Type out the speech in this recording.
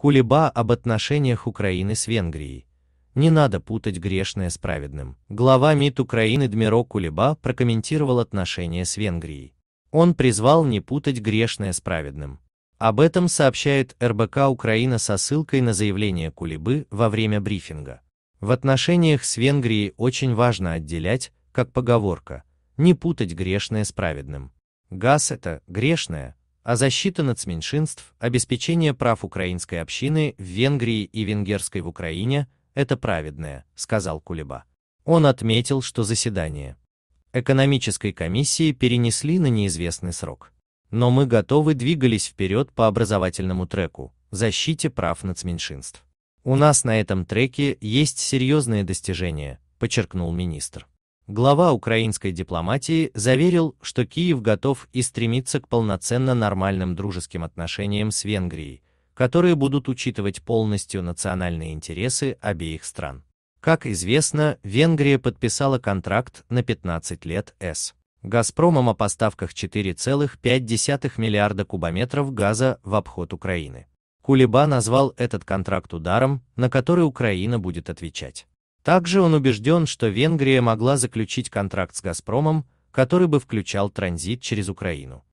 Кулеба об отношениях Украины с Венгрией. Не надо путать грешное с праведным. Глава МИД Украины Дмиро Кулеба прокомментировал отношения с Венгрией. Он призвал не путать грешное с праведным. Об этом сообщает РБК Украина со ссылкой на заявление Кулебы во время брифинга. В отношениях с Венгрией очень важно отделять, как поговорка, не путать грешное с праведным. Газ это грешное, а защита нацменьшинств, обеспечение прав украинской общины в Венгрии и венгерской в Украине – это праведное, сказал Кулеба. Он отметил, что заседание экономической комиссии перенесли на неизвестный срок. Но мы готовы двигались вперед по образовательному треку – защите прав нацменьшинств. У нас на этом треке есть серьезные достижения, подчеркнул министр глава украинской дипломатии заверил, что Киев готов и стремится к полноценно нормальным дружеским отношениям с Венгрией, которые будут учитывать полностью национальные интересы обеих стран. Как известно, Венгрия подписала контракт на 15 лет с Газпромом о поставках 4,5 миллиарда кубометров газа в обход Украины. Кулиба назвал этот контракт ударом, на который Украина будет отвечать. Также он убежден, что Венгрия могла заключить контракт с «Газпромом», который бы включал транзит через Украину.